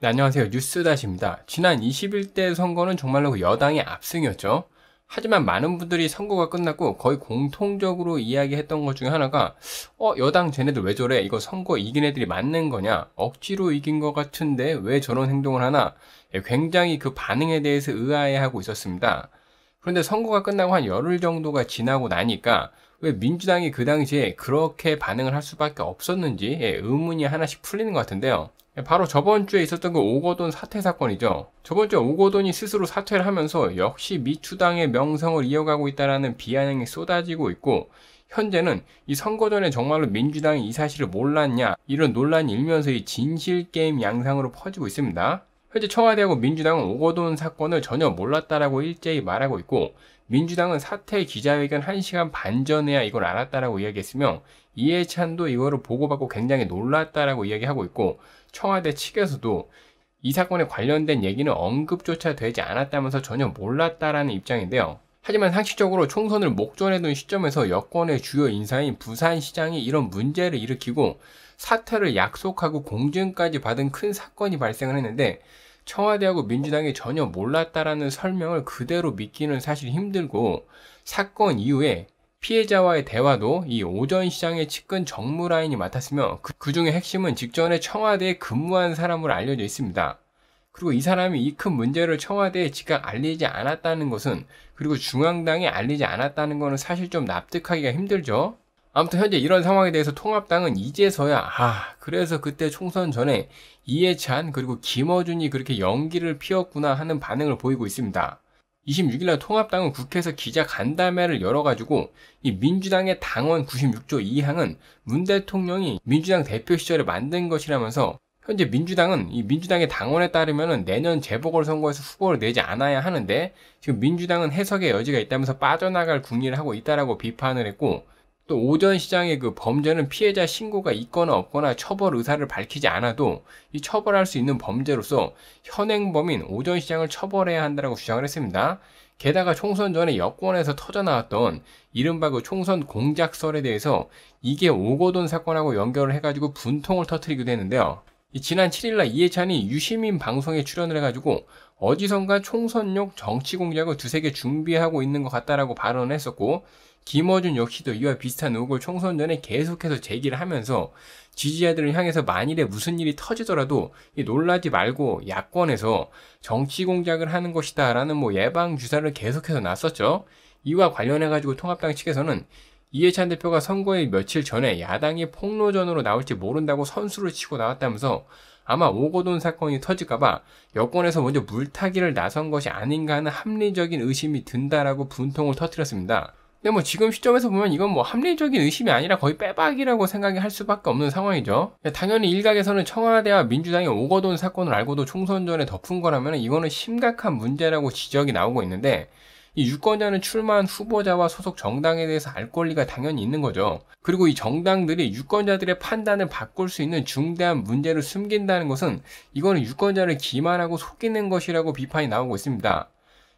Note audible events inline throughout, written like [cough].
네, 안녕하세요. 뉴스다시입니다. 지난 21대 선거는 정말로 그 여당의 압승이었죠. 하지만 많은 분들이 선거가 끝났고 거의 공통적으로 이야기했던 것 중에 하나가 어 여당 쟤네들 왜 저래? 이거 선거 이긴 애들이 맞는 거냐? 억지로 이긴 것 같은데 왜 저런 행동을 하나? 예, 굉장히 그 반응에 대해서 의아해하고 있었습니다. 그런데 선거가 끝나고 한 열흘 정도가 지나고 나니까 왜 민주당이 그 당시에 그렇게 반응을 할 수밖에 없었는지 예, 의문이 하나씩 풀리는 것 같은데요. 예, 바로 저번 주에 있었던 그 오거돈 사퇴 사건이죠. 저번 주에 오거돈이 스스로 사퇴를 하면서 역시 미추당의 명성을 이어가고 있다라는 비아냥이 쏟아지고 있고 현재는 이 선거 전에 정말로 민주당이 이 사실을 몰랐냐 이런 논란이 일면서 이 진실 게임 양상으로 퍼지고 있습니다. 현재 청와대하고 민주당은 오거돈 사건을 전혀 몰랐다라고 일제히 말하고 있고 민주당은 사태 기자회견 1시간 반 전에야 이걸 알았다라고 이야기했으며 이해찬도 이거를 보고받고 굉장히 놀랐다라고 이야기하고 있고 청와대 측에서도 이 사건에 관련된 얘기는 언급조차 되지 않았다면서 전혀 몰랐다라는 입장인데요. 하지만 상식적으로 총선을 목전에 둔 시점에서 여권의 주요 인사인 부산시장이 이런 문제를 일으키고 사퇴를 약속하고 공증까지 받은 큰 사건이 발생을 했는데 청와대하고 민주당이 전혀 몰랐다라는 설명을 그대로 믿기는 사실 힘들고 사건 이후에 피해자와의 대화도 이 오전 시장의 측근 정무라인이 맡았으며 그, 그 중에 핵심은 직전에 청와대에 근무한 사람으로 알려져 있습니다. 그리고 이 사람이 이 큰 문제를 청와대에 즉각 알리지 않았다는 것은 그리고 중앙당에 알리지 않았다는 것은 사실 좀 납득하기가 힘들죠. 아무튼 현재 이런 상황에 대해서 통합당은 이제서야 아 그래서 그때 총선 전에 이해찬 그리고 김어준이 그렇게 연기를 피웠구나 하는 반응을 보이고 있습니다. 26일날 통합당은 국회에서 기자 간담회를 열어가지고 이 민주당의 당원 96조 2항은 문 대통령이 민주당 대표 시절에 만든 것이라면서 현재 민주당은 이 민주당의 당원에 따르면 내년 재보궐선거에서 후보를 내지 않아야 하는데 지금 민주당은 해석의 여지가 있다면서 빠져나갈 궁리를 하고 있다라고 비판을 했고 또 오전 시장의 그 범죄는 피해자 신고가 있거나 없거나 처벌 의사를 밝히지 않아도 이 처벌할 수 있는 범죄로서 현행범인 오전 시장을 처벌해야 한다고 라 주장을 했습니다. 게다가 총선 전에 여권에서 터져나왔던 이른바 그 총선 공작설에 대해서 이게 오거돈 사건하고 연결을 해가지고 분통을 터트리기도 했는데요. 지난 7일날 이해찬이 유시민 방송에 출연을 해가지고 어디선가 총선용 정치 공작을 두세 개 준비하고 있는 것 같다라고 발언을 했었고 김어준 역시도 이와 비슷한 의혹을 총선 전에 계속해서 제기를 하면서 지지자들을 향해서 만일에 무슨 일이 터지더라도 놀라지 말고 야권에서 정치 공작을 하는 것이다 라는 뭐 예방 주사를 계속해서 놨었죠. 이와 관련해가지고 통합당 측에서는 이해찬 대표가 선거에 며칠 전에 야당이 폭로전으로 나올지 모른다고 선수를 치고 나왔다면서 아마 오고돈 사건이 터질까봐 여권에서 먼저 물타기를 나선 것이 아닌가 하는 합리적인 의심이 든다라고 분통을 터뜨렸습니다. 근데 뭐 지금 시점에서 보면 이건 뭐 합리적인 의심이 아니라 거의 빼박이라고 생각이 할 수밖에 없는 상황이죠. 당연히 일각에서는 청와대와 민주당이 오거돈 사건을 알고도 총선 전에 덮은 거라면 이거는 심각한 문제라고 지적이 나오고 있는데 이 유권자는 출마한 후보자와 소속 정당에 대해서 알 권리가 당연히 있는 거죠. 그리고 이 정당들이 유권자들의 판단을 바꿀 수 있는 중대한 문제를 숨긴다는 것은 이거는 유권자를 기만하고 속이는 것이라고 비판이 나오고 있습니다.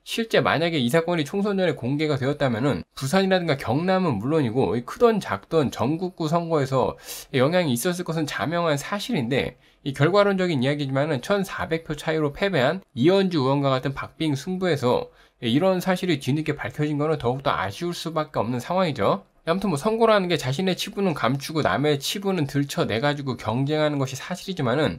실제 만약에 이 사건이 총선 전에 공개가 되었다면 부산이라든가 경남은 물론이고 크던 작던 전국구 선거에서 영향이 있었을 것은 자명한 사실인데 이 결과론적인 이야기지만 1,400표 차이로 패배한 이현주 의원과 같은 박빙 승부에서 이런 사실이 뒤늦게 밝혀진 것은 더욱더 아쉬울 수밖에 없는 상황이죠. 아무튼 뭐 선거라는 게 자신의 치부는 감추고 남의 치부는 들춰내가지고 경쟁하는 것이 사실이지만은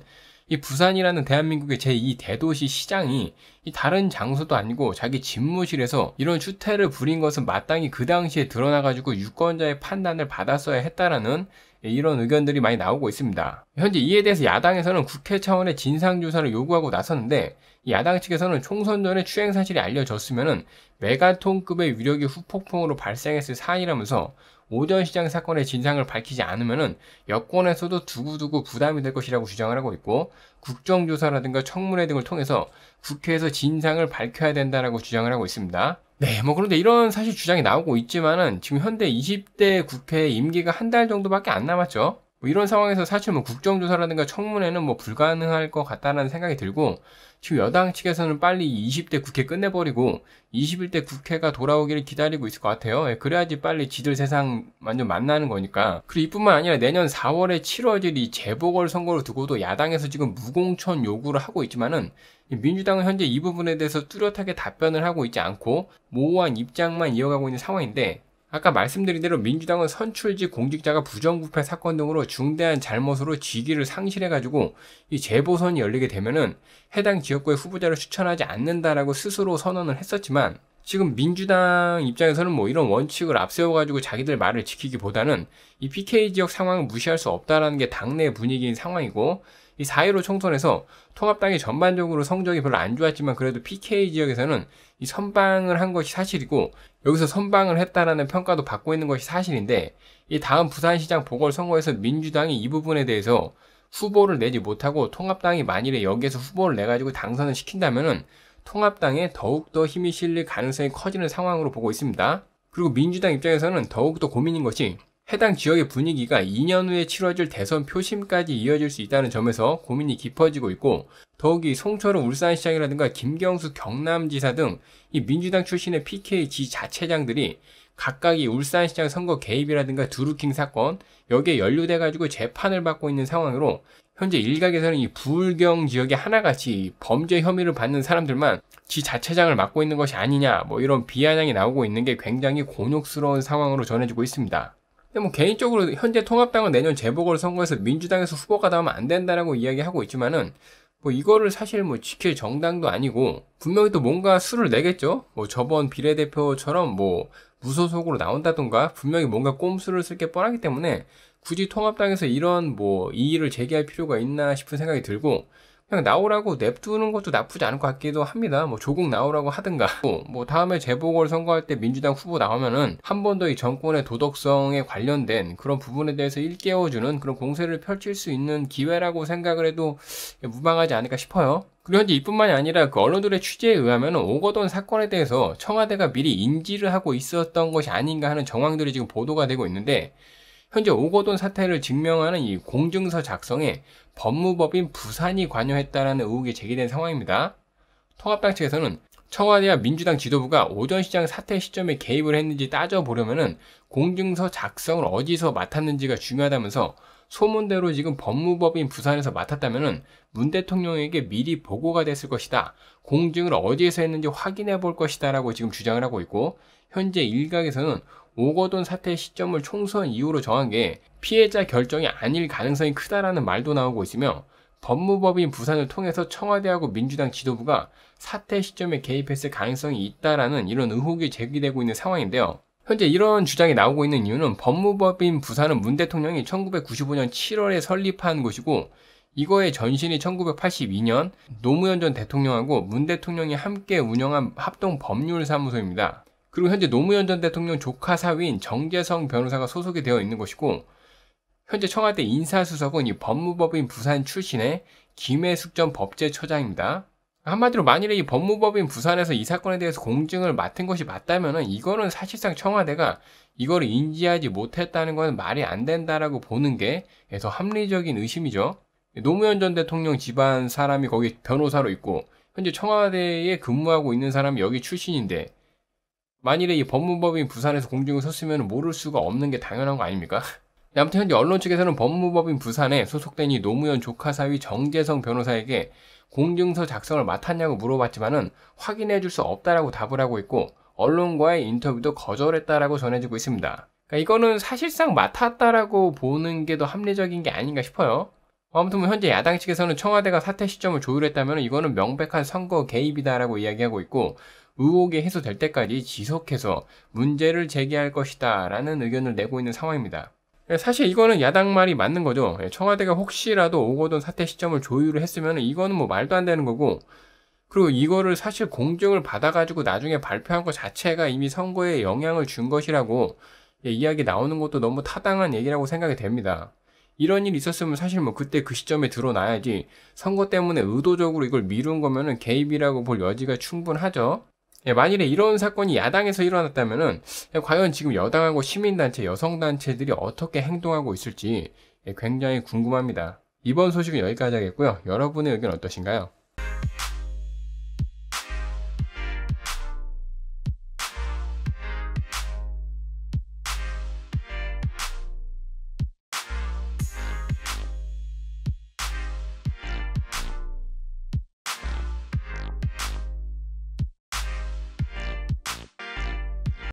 이 부산이라는 대한민국의 제2 대도시 시장이 다른 장소도 아니고 자기 집무실에서 이런 추태를 부린 것은 마땅히 그 당시에 드러나가지고 유권자의 판단을 받았어야 했다라는 이런 의견들이 많이 나오고 있습니다. 현재 이에 대해서 야당에서는 국회 차원의 진상조사를 요구하고 나섰는데 야당 측에서는 총선 전에 추행 사실이 알려졌으면 메가톤급의 위력이 후폭풍으로 발생했을 사안이라면서 오전 시장 사건의 진상을 밝히지 않으면 여권에서도 두고두고 부담이 될 것이라고 주장을 하고 있고 국정조사라든가 청문회 등을 통해서 국회에서 진상을 밝혀야 된다라고 주장을 하고 있습니다. 네, 뭐 그런데 이런 사실 주장이 나오고 있지만은 지금 현대 20대 국회 임기가 한 달 정도밖에 안 남았죠. 뭐 이런 상황에서 사실 뭐 국정조사라든가 청문회는 뭐 불가능할 것 같다는 생각이 들고 지금 여당 측에서는 빨리 20대 국회 끝내버리고 21대 국회가 돌아오기를 기다리고 있을 것 같아요. 예, 그래야지 빨리 지들 세상 완전 만나는 거니까. 그리고 이뿐만 아니라 내년 4월에 치러질 이 재보궐 선거를 두고도 야당에서 지금 무공천 요구를 하고 있지만은 민주당은 현재 이 부분에 대해서 뚜렷하게 답변을 하고 있지 않고 모호한 입장만 이어가고 있는 상황인데 아까 말씀드린 대로 민주당은 선출직 공직자가 부정부패 사건 등으로 중대한 잘못으로 직위를 상실해가지고 이 재보선이 열리게 되면은 해당 지역구의 후보자를 추천하지 않는다라고 스스로 선언을 했었지만 지금 민주당 입장에서는 뭐 이런 원칙을 앞세워가지고 자기들 말을 지키기보다는 이 PK 지역 상황을 무시할 수 없다라는 게 당내 분위기인 상황이고 이4.15 총선에서 통합당이 전반적으로 성적이 별로 안 좋았지만 그래도 PK 지역에서는 이 선방을 한 것이 사실이고 여기서 선방을 했다라는 평가도 받고 있는 것이 사실인데 이 다음 부산시장 보궐선거에서 민주당이 이 부분에 대해서 후보를 내지 못하고 통합당이 만일에 여기에서 후보를 내가지고 당선을 시킨다면은 통합당에 더욱더 힘이 실릴 가능성이 커지는 상황으로 보고 있습니다. 그리고 민주당 입장에서는 더욱더 고민인 것이 해당 지역의 분위기가 2년 후에 치러질 대선 표심까지 이어질 수 있다는 점에서 고민이 깊어지고 있고 더욱이 송철호 울산시장이라든가 김경수 경남지사 등이 민주당 출신의 p k 지 자체장들이 각각이 울산시장 선거 개입이라든가 두루킹 사건 여기에 연루돼 가지고 재판을 받고 있는 상황으로 현재 일각에서는 이불경 지역에 하나같이 범죄 혐의를 받는 사람들만 지 자체장을 맡고 있는 것이 아니냐 뭐 이런 비아냥이 나오고 있는 게 굉장히 곤욕스러운 상황으로 전해지고 있습니다. 근데 뭐 개인적으로 현재 통합당은 내년 재보궐 선거에서 민주당에서 후보가 나오면 안 된다라고 이야기하고 있지만은 뭐 이거를 사실 뭐 지킬 정당도 아니고 분명히 또 뭔가 수를 내겠죠. 뭐 저번 비례대표처럼 뭐 무소속으로 나온다던가 분명히 뭔가 꼼수를 쓸 게 뻔하기 때문에 굳이 통합당에서 이런 뭐 이의를 제기할 필요가 있나 싶은 생각이 들고 그냥 나오라고 냅두는 것도 나쁘지 않을 것 같기도 합니다. 뭐 조국 나오라고 하든가. 뭐 다음에 재보궐 선거할 때 민주당 후보 나오면은 한 번 더 이 정권의 도덕성에 관련된 그런 부분에 대해서 일깨워주는 그런 공세를 펼칠 수 있는 기회라고 생각을 해도 무방하지 않을까 싶어요. 그런데 이뿐만이 아니라 그 언론들의 취재에 의하면 오거돈 사건에 대해서 청와대가 미리 인지를 하고 있었던 것이 아닌가 하는 정황들이 지금 보도가 되고 있는데 현재 오거돈 사태를 증명하는 이 공증서 작성에 법무법인 부산이 관여했다라는 의혹이 제기된 상황입니다. 통합당 측에서는 청와대와 민주당 지도부가 오전시장 사태 시점에 개입을 했는지 따져보려면 공증서 작성을 어디서 맡았는지가 중요하다면서 소문대로 지금 법무법인 부산에서 맡았다면 문 대통령에게 미리 보고가 됐을 것이다. 공증을 어디에서 했는지 확인해 볼 것이다 라고 지금 주장을 하고 있고 현재 일각에서는 오거돈 사태 시점을 총선 이후로 정한 게 피해자 결정이 아닐 가능성이 크다라는 말도 나오고 있으며 법무법인 부산을 통해서 청와대하고 민주당 지도부가 사태 시점에 개입했을 가능성이 있다라는 이런 의혹이 제기되고 있는 상황인데요. 현재 이런 주장이 나오고 있는 이유는 법무법인 부산은문 대통령이 1995년 7월에 설립한 곳이고 이거의 전신이 1982년 노무현 전 대통령하고 문 대통령이 함께 운영한 합동 법률사무소입니다. 그리고 현재 노무현 전 대통령 조카 사위인 정재성 변호사가 소속이 되어 있는 것이고 현재 청와대 인사수석은 이 법무법인 부산 출신의 김혜숙 전 법제처장입니다. 한마디로 만일에 이 법무법인 부산에서 이 사건에 대해서 공증을 맡은 것이 맞다면 이거는 사실상 청와대가 이거를 인지하지 못했다는 건 말이 안 된다라고 보는 게 더 합리적인 의심이죠. 노무현 전 대통령 집안 사람이 거기 변호사로 있고 현재 청와대에 근무하고 있는 사람이 여기 출신인데 만일에 이 법무법인 부산에서 공증을 썼으면 모를 수가 없는 게 당연한 거 아닙니까? [laughs] 아무튼 현재 언론 측에서는 법무법인 부산에 소속된 이 노무현 조카 사위 정재성 변호사에게 공증서 작성을 맡았냐고 물어봤지만은 확인해 줄 수 없다라고 답을 하고 있고 언론과의 인터뷰도 거절했다라고 전해지고 있습니다. 그러니까 이거는 사실상 맡았다라고 보는 게 더 합리적인 게 아닌가 싶어요. 뭐 아무튼 뭐 현재 야당 측에서는 청와대가 사태 시점을 조율했다면 이거는 명백한 선거 개입이다라고 이야기하고 있고 의혹이 해소될 때까지 지속해서 문제를 제기할 것이다라는 의견을 내고 있는 상황입니다. 예, 사실 이거는 야당 말이 맞는 거죠. 예, 청와대가 혹시라도 오거돈 사태 시점을 조율을 했으면 이거는 뭐 말도 안 되는 거고 그리고 이거를 사실 공정을 받아가지고 나중에 발표한 것 자체가 이미 선거에 영향을 준 것이라고 예, 이야기 나오는 것도 너무 타당한 얘기라고 생각이 됩니다. 이런 일이 있었으면 사실 뭐 그때 그 시점에 드러나야지 선거 때문에 의도적으로 이걸 미룬 거면은 개입이라고 볼 여지가 충분하죠. 예, 만일에 이런 사건이 야당에서 일어났다면은 예, 과연 지금 여당하고 시민단체, 여성단체들이 어떻게 행동하고 있을지 예, 굉장히 궁금합니다. 이번 소식은 여기까지 하겠고요. 여러분의 의견 어떠신가요?